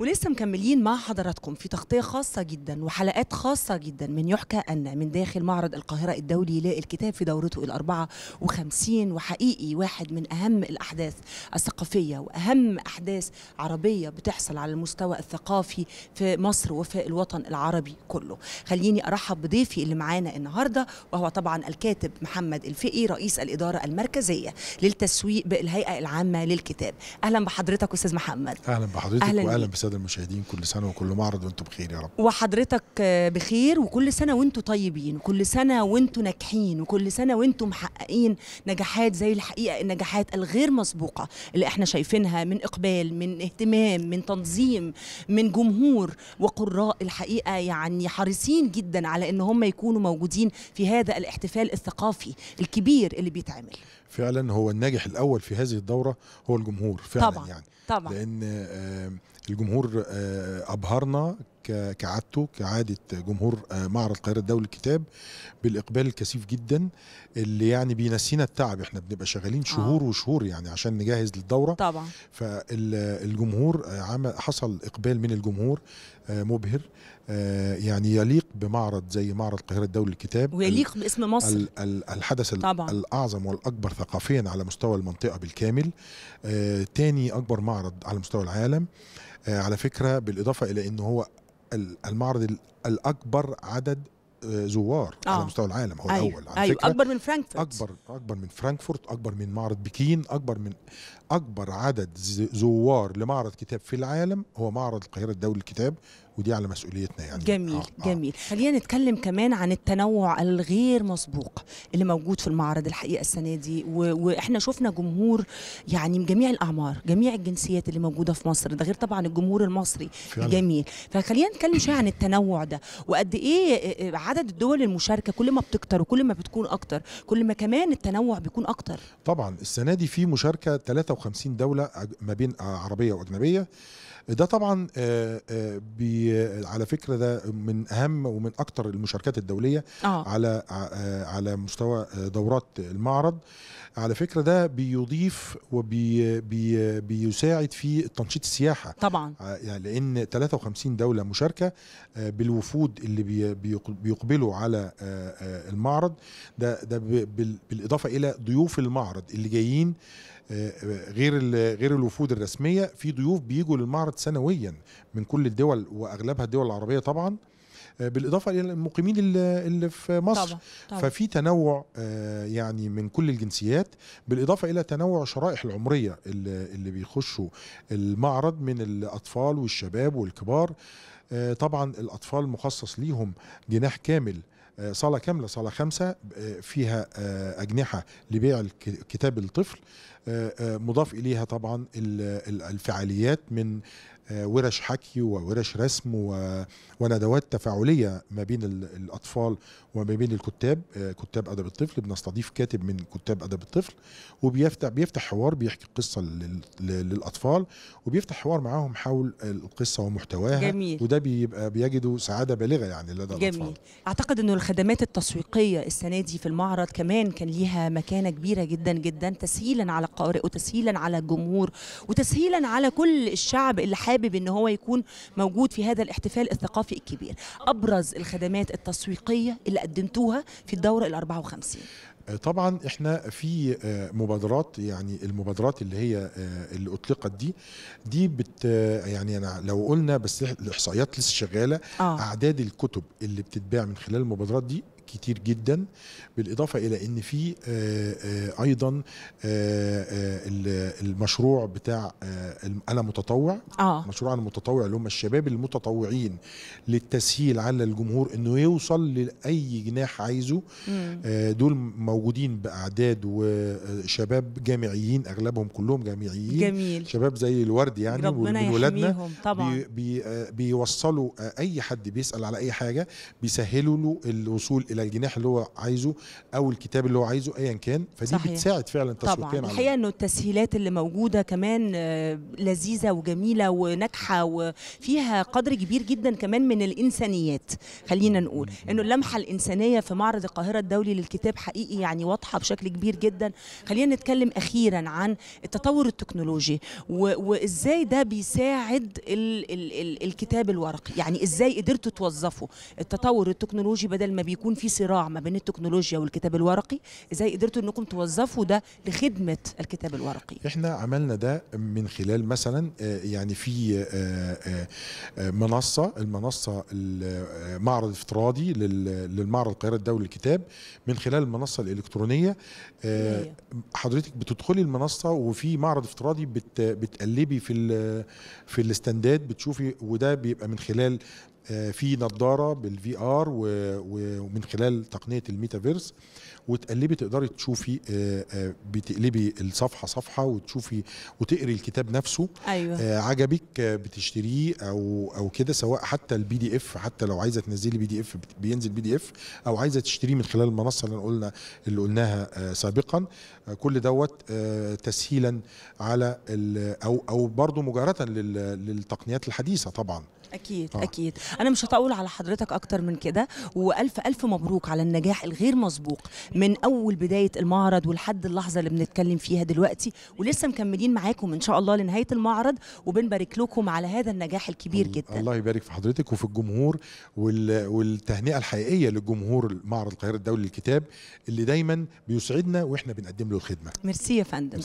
ولسه مكملين مع حضراتكم في تغطية خاصة جدا وحلقات خاصة جدا من يحكى أن من داخل معرض القاهرة الدولي للكتاب في دورته ال 54 وحقيقي واحد من أهم الأحداث الثقافية وأهم أحداث عربية بتحصل على المستوى الثقافي في مصر وفي الوطن العربي كله خليني أرحب بضيفي اللي معانا النهاردة وهو طبعا الكاتب محمد الفقي رئيس الإدارة المركزية للتسويق بالهيئة العامة للكتاب أهلا بحضرتك أستاذ محمد أهلا بحضرتك أهلا وأهلا بس الساده المشاهدين كل سنه وكل معرض وانتم بخير يا رب وحضرتك بخير وكل سنه وانتم طيبين وكل سنه وانتم ناجحين وكل سنه وانتم محققين نجاحات زي الحقيقه النجاحات الغير مسبوقه اللي احنا شايفينها من اقبال من اهتمام من تنظيم من جمهور وقراء الحقيقه يعني حريصين جدا على ان هم يكونوا موجودين في هذا الاحتفال الثقافي الكبير اللي بيتعمل فعلا هو الناجح الاول في هذه الدوره هو الجمهور فعلا طبعا يعني طبعا لان الجمهور آه، ابهرنا كعادته كعادة جمهور آه، معرض القاهرة الدولي للكتاب بالإقبال الكثيف جدا اللي يعني بينسينا التعب احنا بنبقى شغالين آه. شهور آه. وشهور يعني عشان نجهز للدورة طبعا فالجمهور آه، عمل حصل إقبال من الجمهور مبهر يعني يليق بمعرض زي معرض القاهرة الدولي للكتاب ويليق باسم مصر الحدث طبعا. الأعظم والأكبر ثقافيا على مستوى المنطقة بالكامل تاني أكبر معرض على مستوى العالم على فكرة بالإضافة إلى أنه هو المعرض الاكبر عدد آه، زوار آه. على مستوى العالم هو أيوة. الاول على أيوة. فكرة اكبر من فرانكفورت اكبر اكبر من فرانكفورت اكبر من معرض بكين اكبر من اكبر عدد زوار لمعرض كتاب في العالم هو معرض القاهره الدولي للكتاب ودي على مسؤوليتنا يعني جميل آه, آه. جميل آه. خلينا نتكلم كمان عن التنوع الغير مسبوق اللي موجود في المعرض الحقيقه السنه دي واحنا شفنا جمهور يعني من جميع الاعمار جميع الجنسيات اللي موجوده في مصر ده غير طبعا الجمهور المصري فعلا. الجميل فخلينا نتكلم شويه عن التنوع ده وقد ايه آه، عدد الدول المشاركه كل ما بتكتر وكل ما بتكون اكتر كل ما كمان التنوع بيكون اكتر طبعا السنه دي في مشاركه 53 دوله ما بين آه، عربيه واجنبيه ده طبعا بي آه، على فكره ده من اهم ومن اكتر المشاركات الدوليه آه. على آه، آه، على مستوى دورات المعرض على فكره ده بيضيف وبيساعد وبي في تنشيط السياحه طبعا يعني لان 53 دوله مشاركه بالوفود اللي بيقبلوا على المعرض ده ده بالاضافه الى ضيوف المعرض اللي جايين غير غير الوفود الرسميه في ضيوف بيجوا للمعرض سنويا من كل الدول واغلبها الدول العربيه طبعا آه، بالاضافه الى المقيمين اللي في مصر طبعا. طبعا. ففي تنوع آه، يعني من كل الجنسيات بالاضافه الى تنوع شرائح العمريه اللي بيخشوا المعرض من الاطفال والشباب والكبار آه، طبعا الاطفال مخصص ليهم جناح كامل صالة كاملة صالة خمسة فيها أجنحة لبيع كتاب الطفل آه، آه، مضاف اليها طبعا الفعاليات من آه، ورش حكي وورش رسم وندوات تفاعليه ما بين الاطفال وما بين الكتاب كتاب ادب الطفل بنستضيف كاتب من كتاب ادب الطفل وبيفتح بيفتح حوار بيحكي قصه للاطفال وبيفتح حوار معاهم حول القصه ومحتواها جميل. وده بيبقى بيجدوا سعاده بالغه يعني لدى جميل. الاطفال اعتقد انه الخدمات التسويقيه السنه دي في المعرض كمان كان ليها مكانه كبيره جدا جدا تسهيلا على القارئ وتسهيلا على الجمهور وتسهيلا على كل الشعب اللي حابب ان هو يكون موجود في هذا الاحتفال الثقافي الكبير ابرز الخدمات التسويقيه اللي قدمتوها في الدوره ال 54 آه، طبعا احنا في آه، مبادرات يعني المبادرات اللي هي آه، اللي اطلقت دي دي بت يعني انا لو قلنا بس الاحصائيات لسه شغاله آه. اعداد الكتب اللي بتتباع من خلال المبادرات دي كتير جدا بالاضافه الى ان في آه، آه، ايضا آه، المشروع بتاع انا متطوع آه. مشروع انا متطوع اللي هم الشباب المتطوعين للتسهيل على الجمهور انه يوصل لاي جناح عايزه دول موجودين باعداد وشباب جامعيين اغلبهم كلهم جامعيين جميل. شباب زي الورد يعني ربنا ولادنا طبعا بيوصلوا اي حد بيسال على اي حاجه بيسهلوا له الوصول الى الى الجناح اللي هو عايزه او الكتاب اللي هو عايزه ايا كان فدي صحيح. بتساعد فعلا تسويقيا طبعا الحقيقه انه التسهيلات اللي موجوده كمان آه، لذيذه وجميله وناجحه وفيها قدر كبير جدا كمان من الانسانيات خلينا نقول انه اللمحه الانسانيه في معرض القاهره الدولي للكتاب حقيقي يعني واضحه بشكل كبير جدا خلينا نتكلم اخيرا عن التطور التكنولوجي وازاي ده بيساعد الـ الـ الـ الكتاب الورقي يعني ازاي قدرتوا توظفوا التطور التكنولوجي بدل ما بيكون في في صراع ما بين التكنولوجيا والكتاب الورقي ازاي قدرتوا انكم توظفوا ده لخدمه الكتاب الورقي احنا عملنا ده من خلال مثلا آه، يعني في آه، آه، منصه المنصه المعرض الافتراضي للمعرض القاهره الدولي للكتاب من خلال المنصه الالكترونيه إيه؟ حضرتك بتدخلي المنصه وفي معرض افتراضي بتقلبي في في الاستندات بتشوفي وده بيبقى من خلال آه، في نظاره بالفي ار ومن خلال تقنيه الميتافيرس وتقلبي تقدري تشوفي آه، آه، بتقلبي الصفحه صفحه وتشوفي وتقري الكتاب نفسه أيوة. عجبك بتشتريه او او كده سواء حتى البي دي اف حتى لو عايزه تنزلي بي دي اف بينزل بي دي اف او عايزه تشتريه من خلال المنصه اللي قلنا اللي قلناها سابقا كل دوت تسهيلا على او او برضه مجاهره للتقنيات الحديثه طبعا اكيد آه. اكيد انا مش هطول على حضرتك اكتر من كده والف الف مبروك على النجاح الغير مسبوق من اول بدايه المعرض ولحد اللحظه اللي بنتكلم فيها دلوقتي ولسه مكملين معاكم ان شاء الله لنهايه المعرض وبنبارك لكم على هذا النجاح الكبير جدا الله يبارك في حضرتك وفي الجمهور والتهنئه الحقيقيه للجمهور معرض القاهره الدولي للكتاب اللي دايما بيسعدنا واحنا بنقدم له الخدمه ميرسي يا فندم